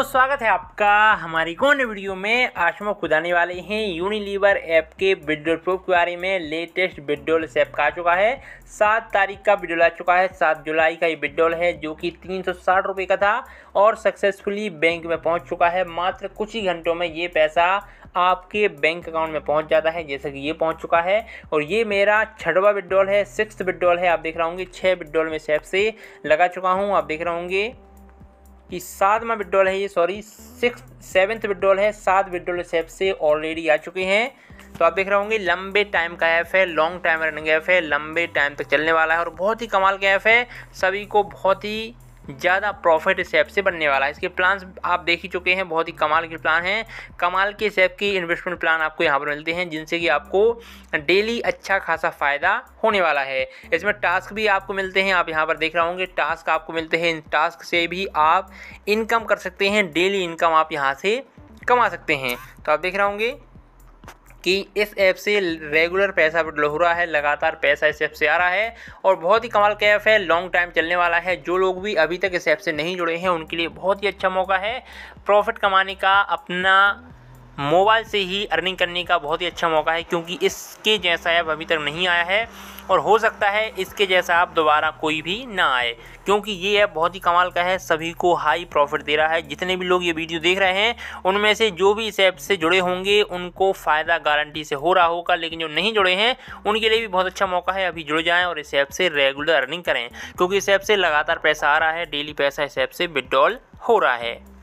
दोस्तों स्वागत है आपका हमारी कौन वीडियो में आज हम खुदाने वाले हैं यूनिलीवर ऐप के विड्रोल प्रूफ के बारे में लेटेस्ट विड्रोल ऐप का आ चुका है सात तारीख का विड्रोल आ चुका है सात जुलाई का ये विड्रोल है जो कि तीन सौ साठ रुपये का था और सक्सेसफुली बैंक में पहुंच चुका है मात्र कुछ ही घंटों में ये पैसा आपके बैंक अकाउंट में पहुंच जाता है जैसे कि ये पहुंच चुका है और ये मेरा छठवा विड्रॉल है सिक्स विड्रॉल है आप देख रहे होंगे छः विड्रॉल में सेफ से लगा चुका हूँ आप देख रहे होंगे कि सातवां विड्रॉल है ये सॉरी सिक्स सेवन्थ विड्रॉल है सात विड्रॉल स्टेप से ऑलरेडी आ चुके हैं तो आप देख रहे होंगे लंबे टाइम का ऐप है लॉन्ग टाइम रनिंग ऐप है लंबे टाइम तक चलने वाला है और बहुत ही कमाल का ऐप है सभी को बहुत ही ज़्यादा प्रॉफिट इस ऐप से बनने वाला है इसके प्लान आप देख ही चुके हैं बहुत ही कमाल के प्लान हैं कमाल के इस ऐप की इन्वेस्टमेंट प्लान आपको यहाँ पर मिलते हैं जिनसे कि आपको डेली अच्छा खासा फ़ायदा होने वाला है इसमें टास्क भी आपको मिलते हैं आप यहाँ पर देख रहे होंगे टास्क आपको मिलते हैं इन टास्क से भी आप इनकम कर सकते हैं डेली इनकम आप यहाँ से कमा सकते हैं तो आप देख रहे होंगे कि इस ऐप से रेगुलर पैसा विड्रो हो रहा है लगातार पैसा इस ऐप से आ रहा है और बहुत ही कमाल का ऐप है लॉन्ग टाइम चलने वाला है जो लोग भी अभी तक इस ऐप से नहीं जुड़े हैं उनके लिए बहुत ही अच्छा मौका है प्रॉफिट कमाने का अपना मोबाइल से ही अर्निंग करने का बहुत ही अच्छा मौका है क्योंकि इसके जैसा ऐप अभी तक नहीं आया है और हो सकता है इसके जैसा आप दोबारा कोई भी ना आए क्योंकि ये ऐप बहुत ही कमाल का है सभी को हाई प्रॉफिट दे रहा है जितने भी लोग ये वीडियो देख रहे हैं उनमें से जो भी इस ऐप से जुड़े होंगे उनको फ़ायदा गारंटी से हो रहा होगा लेकिन जो नहीं जुड़े हैं उनके लिए भी बहुत अच्छा मौका है अभी जुड़ जाएँ और इस ऐप से रेगुलर अर्निंग करें क्योंकि इस ऐप से लगातार पैसा आ रहा है डेली पैसा इस ऐप से विड्रॉल हो रहा है